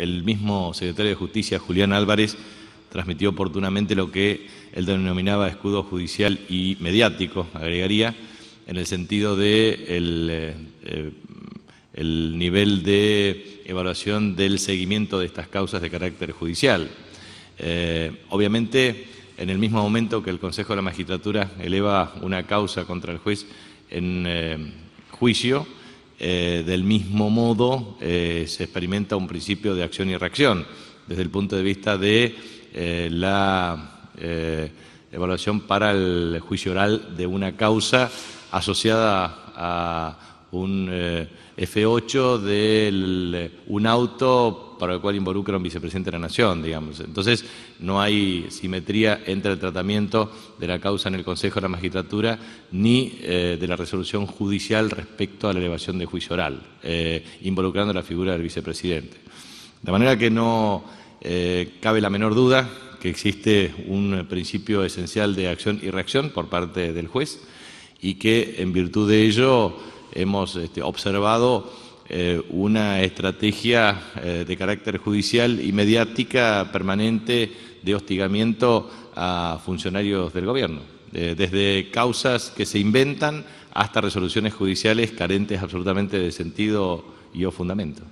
el mismo secretario de Justicia, Julián Álvarez, transmitió oportunamente lo que él denominaba escudo judicial y mediático, agregaría, en el sentido de el, eh, eh, nivel de evaluación del seguimiento de estas causas de carácter judicial. Eh, obviamente, en el mismo momento que el Consejo de la Magistratura eleva una causa contra el juez en juicio, eh, del mismo modo, eh, se experimenta un principio de acción y reacción desde el punto de vista de eh, la evaluación para el juicio oral de una causa asociada a un F8 de un auto para el cual involucra un vicepresidente de la Nación, digamos. Entonces, no hay simetría entre el tratamiento de la causa en el Consejo de la Magistratura ni eh, de la resolución judicial respecto a la elevación de juicio oral, eh, involucrando la figura del vicepresidente. De manera que no eh, cabe la menor duda que existe un principio esencial de acción y reacción por parte del juez y que en virtud de ello hemos este, observado eh, una estrategia eh, de carácter judicial y mediática permanente de hostigamiento a funcionarios del gobierno, eh, desde causas que se inventan hasta resoluciones judiciales carentes absolutamente de sentido y o fundamento.